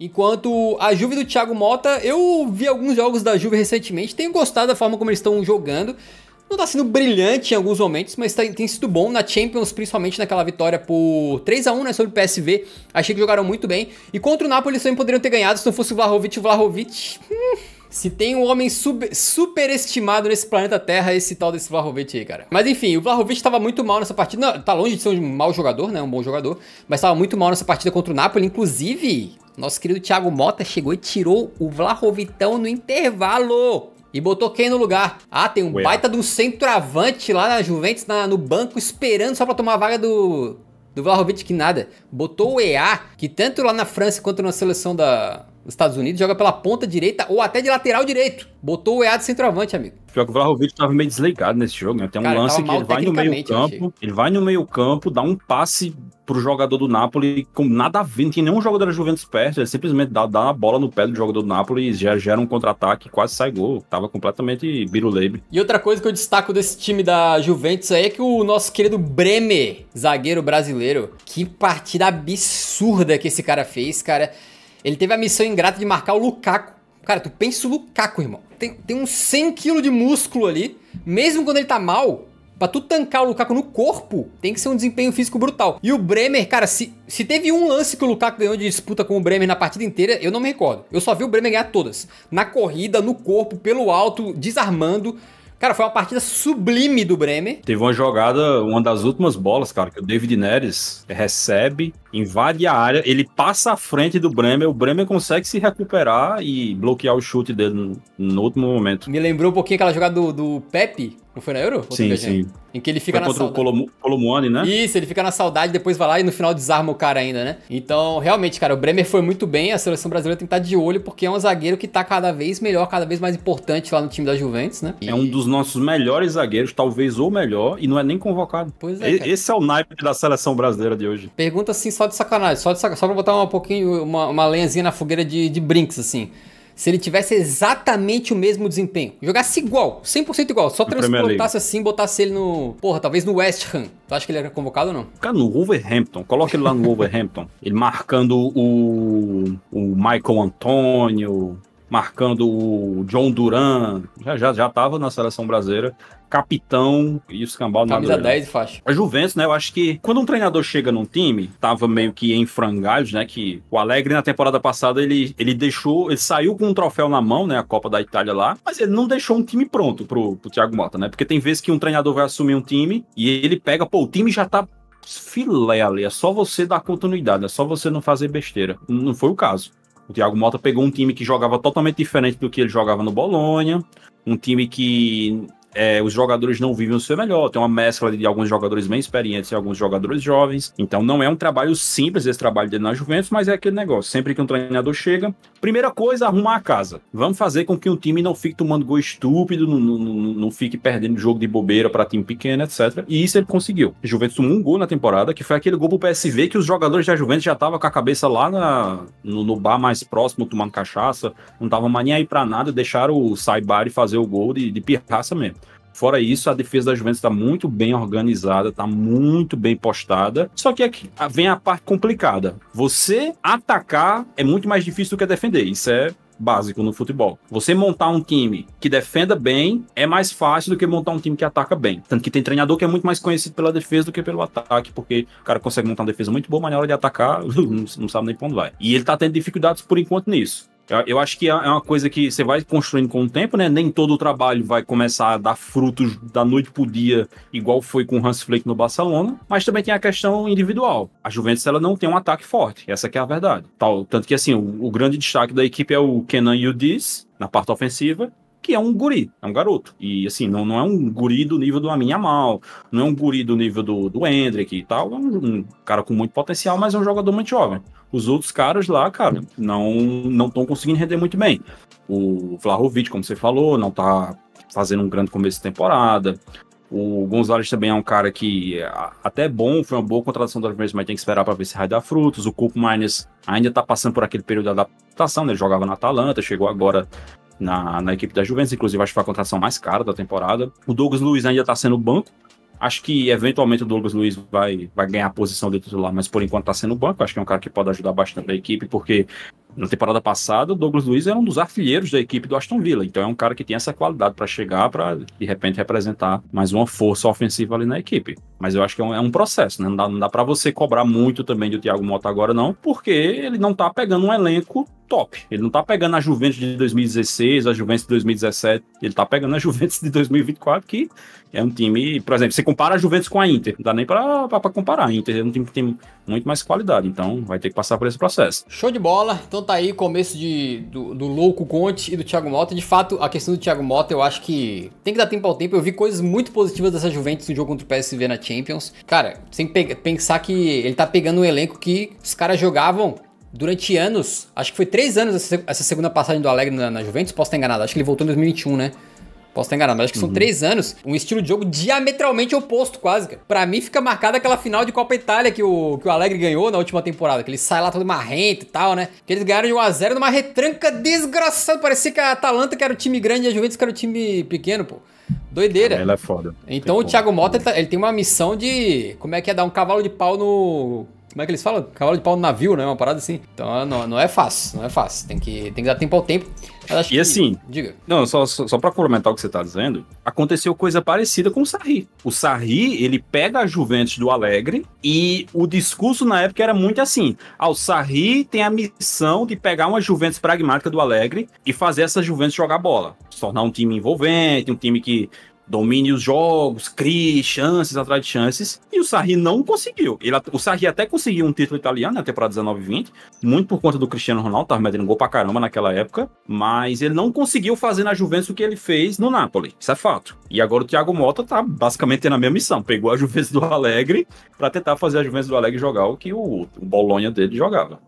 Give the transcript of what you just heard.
Enquanto a Juve do Thiago Mota, eu vi alguns jogos da Juve recentemente, tenho gostado da forma como eles estão jogando. Não está sendo brilhante em alguns momentos, mas tá, tem sido bom na Champions, principalmente naquela vitória por 3 a 1 né, sobre o PSV. Achei que jogaram muito bem. E contra o Napoli eles também poderiam ter ganhado se não fosse o Vlahovic. O Vlahovic... Hum, se tem um homem sub, superestimado nesse planeta Terra, é esse tal desse Vlahovic aí, cara. Mas enfim, o Vlahovic estava muito mal nessa partida. Não, tá longe de ser um mau jogador, né? Um bom jogador. Mas estava muito mal nessa partida contra o Napoli. Inclusive, nosso querido Thiago Mota chegou e tirou o Vlahovitão no intervalo. E botou quem no lugar? Ah, tem um Ué. baita de um centroavante lá na Juventus, na, no banco, esperando só pra tomar a vaga do, do Vlahovic que nada. Botou o EA, que tanto lá na França quanto na seleção da, os Estados Unidos joga pela ponta direita ou até de lateral direito. Botou o EA de centroavante, amigo. Pior que o Vlahovic estava meio desligado nesse jogo, né? Tem um Cara, lance que ele vai no meio campo, ele vai no meio campo, dá um passe pro jogador do Napoli com nada a ver, não tem nenhum jogador da Juventus perto, ele simplesmente dá, dá a bola no pé do jogador do Napoli e já gera um contra-ataque, quase sai gol, tava completamente biruleibe. E outra coisa que eu destaco desse time da Juventus aí é que o nosso querido Bremer, zagueiro brasileiro, que partida absurda que esse cara fez, cara. Ele teve a missão ingrata de marcar o Lukaku. Cara, tu pensa o Lukaku, irmão. Tem, tem uns 100kg de músculo ali. Mesmo quando ele tá mal, Pra tu tancar o Lukaku no corpo, tem que ser um desempenho físico brutal. E o Bremer, cara, se, se teve um lance que o Lukaku ganhou de disputa com o Bremer na partida inteira, eu não me recordo. Eu só vi o Bremer ganhar todas. Na corrida, no corpo, pelo alto, desarmando. Cara, foi uma partida sublime do Bremer. Teve uma jogada, uma das últimas bolas, cara, que o David Neres recebe invade a área, ele passa à frente do Bremer, o Bremer consegue se recuperar e bloquear o chute dele no, no último momento. Me lembrou um pouquinho aquela jogada do, do Pepe, não foi na Euro? Sim, sim. Em que ele fica foi na contra o Colom né? Isso, ele fica na saudade, depois vai lá e no final desarma o cara ainda, né? Então, realmente, cara, o Bremer foi muito bem, a seleção brasileira tem que estar de olho, porque é um zagueiro que tá cada vez melhor, cada vez mais importante lá no time da Juventus, né? É um dos nossos melhores zagueiros, talvez o melhor, e não é nem convocado. Pois é. Esse é o naipe da seleção brasileira de hoje. Pergunta assim só só de sacanagem, só, de só pra botar um pouquinho, uma, uma lenhazinha na fogueira de, de Brinks, assim. Se ele tivesse exatamente o mesmo desempenho, jogasse igual, 100% igual, só transportasse assim, botasse ele no. Porra, talvez no West Ham. Tu acha que ele era convocado ou não? cara no Wolverhampton, coloca ele lá no Wolverhampton. Ele marcando o, o Michael Antônio, marcando o John Duran, já já já tava na seleção brasileira, capitão e o escambau Camisa 10 e faixa. A é Juventus, né, eu acho que quando um treinador chega num time, tava meio que em frangalhos, né, que o Alegre na temporada passada ele, ele deixou, ele saiu com um troféu na mão, né, a Copa da Itália lá, mas ele não deixou um time pronto pro, pro Thiago Mota, né, porque tem vezes que um treinador vai assumir um time e ele pega, pô, o time já tá filé ali, é só você dar continuidade, é só você não fazer besteira. Não foi o caso. O Thiago Mota pegou um time que jogava totalmente diferente do que ele jogava no Bolonha, um time que é, os jogadores não vivem o seu melhor. Tem uma mescla de alguns jogadores bem experientes e alguns jogadores jovens. Então não é um trabalho simples esse trabalho dele na Juventus, mas é aquele negócio. Sempre que um treinador chega, primeira coisa, arrumar a casa. Vamos fazer com que o time não fique tomando gol estúpido, não, não, não fique perdendo jogo de bobeira para time pequeno, etc. E isso ele conseguiu. Juventus tomou um gol na temporada, que foi aquele gol pro PSV que os jogadores da Juventus já estavam com a cabeça lá na, no, no, bar mais próximo, tomando cachaça, não estavam mais nem aí pra nada, deixaram o Saibari fazer o gol de, de pirraça mesmo. Fora isso, a defesa da Juventus está muito bem organizada, está muito bem postada. Só que aqui vem a parte complicada. Você atacar é muito mais difícil do que defender. Isso é básico no futebol. Você montar um time que defenda bem é mais fácil do que montar um time que ataca bem. Tanto que tem treinador que é muito mais conhecido pela defesa do que pelo ataque, porque o cara consegue montar uma defesa muito boa, mas na hora de atacar, não sabe nem pra onde vai. E ele tá tendo dificuldades por enquanto nisso. Eu acho que é, é uma coisa que você vai construindo com o tempo, né? Nem todo o trabalho vai começar a dar frutos da noite pro dia, igual foi com o Hans Flick no Barcelona, mas também tem a questão individual. A Juventus ela não tem um ataque forte, essa é a verdade. Tal, tanto que assim, o, o grande destaque da equipe é o Kenan Yildiz na parte ofensiva, que é um guri, é um garoto. E assim, não, não é um guri do nível do Amin Amal, não é um guri do nível do, do Hendrick e tal. É um, um cara com muito potencial, mas é um jogador muito jovem. Os outros caras lá, cara, não não estão conseguindo render muito bem. O Vlahovic, como você falou, não tá fazendo um grande começo de temporada. O Gonzalez também é um cara que até bom, foi uma boa contratação do Alves, mas tem que esperar para ver se vai dar frutos. O Cup Miners ainda tá passando por aquele período de adaptação, né? Ele jogava na Atalanta, chegou agora na, na equipe da Juventus, inclusive acho que foi a contratação mais cara da temporada. O Douglas Luiz ainda tá sendo banco, Acho que eventualmente o Douglas Luiz vai, vai ganhar a posição de titular, mas por enquanto está sendo banco. Acho que é um cara que pode ajudar bastante a equipe, porque na temporada passada o Douglas Luiz era um dos artilheiros da equipe do Aston Villa. Então é um cara que tem essa qualidade para chegar, para de repente representar mais uma força ofensiva ali na equipe. Mas eu acho que é um, é um processo, né? Não dá, não dá para você cobrar muito também do Thiago Mota agora, não, porque ele não está pegando um elenco top. Ele não tá pegando a Juventus de 2016, a Juventus de 2017. Ele tá pegando a Juventus de 2024, que é um time, por exemplo, você compara a Juventus com a Inter, não dá nem pra, pra, pra comparar. A Inter é um time que tem muito mais qualidade, então vai ter que passar por esse processo. Show de bola. Então tá aí começo de, do, do louco Conte e do Thiago Mota. De fato, a questão do Thiago Mota, eu acho que tem que dar tempo ao tempo. Eu vi coisas muito positivas dessa Juventus no jogo contra o PSV na Champions. Cara, sem pensar que ele tá pegando um elenco que os caras jogavam durante anos, acho que foi três anos essa segunda passagem do Alegre na, na Juventus, posso estar enganado, acho que ele voltou em 2021, né? Posso estar enganado, mas acho que são uhum. três anos, um estilo de jogo diametralmente oposto, quase. Para Pra mim fica marcada aquela final de Copa Itália que o, que o Alegre ganhou na última temporada, que ele sai lá todo marrento e tal, né? Que eles ganharam de 1x0 numa retranca desgraçada. Parecia que a Atalanta, que era o time grande, e a Juventus, que era o time pequeno, pô. Doideira. Ela é foda. Então tem o Thiago Mota, ele, tá, ele tem uma missão de. Como é que é? Dar um cavalo de pau no como é que eles falam? Cavalo de pau no navio, né? Uma parada assim. Então ah, não, não é fácil, não é fácil. Tem que, tem que dar tempo ao tempo. e que... assim, diga. Não, só, só, só pra complementar o que você tá dizendo, aconteceu coisa parecida com o Sarri. O Sarri, ele pega a Juventus do Alegre e o discurso na época era muito assim: ah, o Sarri tem a missão de pegar uma Juventus pragmática do Alegre e fazer essa Juventus jogar bola. Se tornar um time envolvente, um time que domine os jogos, crie chances atrás de chances. E o Sarri não conseguiu. Ele, o Sarri até conseguiu um título italiano na né, temporada 19 20, muito por conta do Cristiano Ronaldo, tava metendo gol pra caramba naquela época, mas ele não conseguiu fazer na Juventus o que ele fez no Napoli. Isso é fato. E agora o Thiago Mota tá basicamente tendo a mesma missão. Pegou a Juventus do Alegre para tentar fazer a Juventus do Alegre jogar o que o, o Bolonha dele jogava.